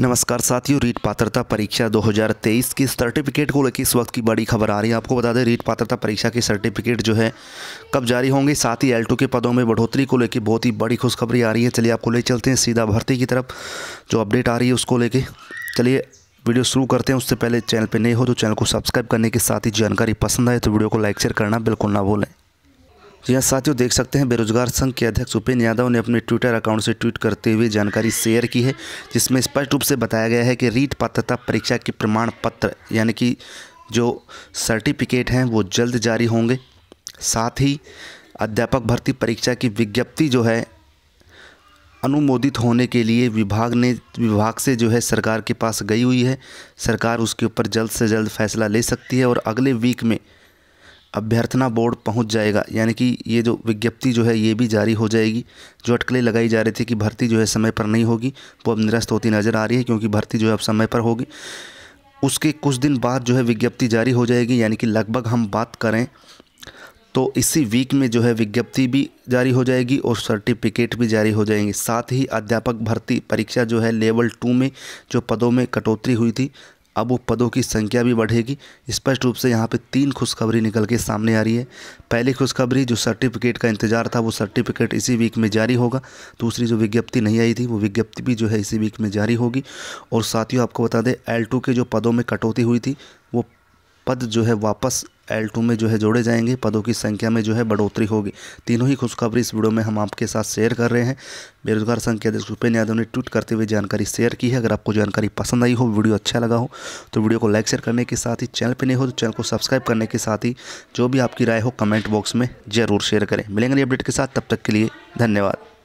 नमस्कार साथियों रीट पात्रता परीक्षा 2023 की सर्टिफिकेट को लेकर इस वक्त की बड़ी खबर आ रही है आपको बता दें रीट पात्रता परीक्षा के सर्टिफिकेट जो है कब जारी होंगे साथ ही एल के पदों में बढ़ोतरी को लेकर बहुत ही बड़ी खुशखबरी आ रही है चलिए आपको ले चलते हैं सीधा भर्ती की तरफ जो अपडेट आ रही है उसको लेके चलिए वीडियो शुरू करते हैं उससे पहले चैनल पर नहीं हो तो चैनल को सब्सक्राइब करने के साथ ही जानकारी पसंद आए तो वीडियो को लाइक शेयर करना बिल्कुल ना भूलें जी हाँ साथियों देख सकते हैं बेरोजगार संघ के अध्यक्ष उपेन्द्र यादव ने अपने ट्विटर अकाउंट से ट्वीट करते हुए जानकारी शेयर की है जिसमें स्पष्ट रूप से बताया गया है कि रीट पात्रता परीक्षा के प्रमाण पत्र यानी कि जो सर्टिफिकेट हैं वो जल्द जारी होंगे साथ ही अध्यापक भर्ती परीक्षा की विज्ञप्ति जो है अनुमोदित होने के लिए विभाग ने विभाग से जो है सरकार के पास गई हुई है सरकार उसके ऊपर जल्द से जल्द फैसला ले सकती है और अगले वीक में अभ्यर्थना बोर्ड पहुंच जाएगा यानी कि ये जो विज्ञप्ति जो है ये भी जारी हो जाएगी जो अटकलें लगाई जा रही थी कि भर्ती जो है समय पर नहीं होगी वो अब निरस्त होती नज़र आ रही है क्योंकि भर्ती जो है अब समय पर होगी उसके कुछ दिन बाद जो है विज्ञप्ति जारी हो जाएगी यानी कि लगभग हम बात करें तो इसी वीक में जो है विज्ञप्ति भी जारी हो जाएगी और सर्टिफिकेट भी जारी हो जाएंगे साथ ही अध्यापक भर्ती परीक्षा जो है लेवल टू में जो पदों में कटौती हुई थी अब वो पदों की संख्या भी बढ़ेगी स्पष्ट रूप से यहाँ पे तीन खुशखबरी निकल के सामने आ रही है पहली खुशखबरी जो सर्टिफिकेट का इंतजार था वो सर्टिफिकेट इसी वीक में जारी होगा दूसरी जो विज्ञप्ति नहीं आई थी वो विज्ञप्ति भी जो है इसी वीक में जारी होगी और साथियों आपको बता दें एल के जो पदों में कटौती हुई थी वो पद जो है वापस एल टू में जो है जोड़े जाएंगे पदों की संख्या में जो है बढ़ोतरी होगी तीनों ही खुशखबरी इस वीडियो में हम आपके साथ शेयर कर रहे हैं बेरोजगार संघ के अध्यक्ष भूपेन्द्र यादव ने ट्वीट करते हुए जानकारी शेयर की है अगर आपको जानकारी पसंद आई हो वीडियो अच्छा लगा हो तो वीडियो को लाइक शेयर करने के साथ ही चैनल पर नहीं हो तो चैनल को सब्सक्राइब करने के साथ ही जो भी आपकी राय हो कमेंट बॉक्स में ज़रूर शेयर करें मिलेंगे अपडेट के साथ तब तक के लिए धन्यवाद